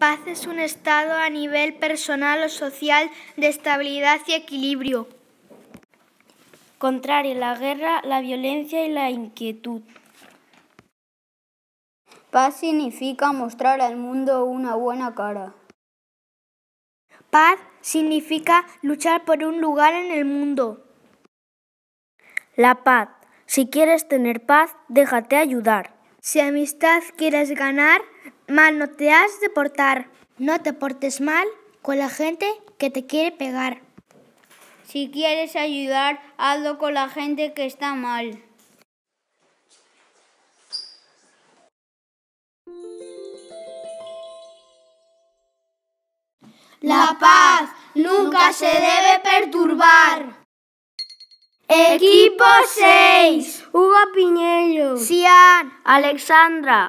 paz es un estado a nivel personal o social de estabilidad y equilibrio. Contrario, la guerra, la violencia y la inquietud. Paz significa mostrar al mundo una buena cara. Paz significa luchar por un lugar en el mundo. La paz. Si quieres tener paz, déjate ayudar. Si amistad quieres ganar, mal no te has de portar. No te portes mal con la gente que te quiere pegar. Si quieres ayudar, hazlo con la gente que está mal. La paz nunca se debe perturbar. Equipo 6. Hugo Piñeiro. Cian. Alexandra.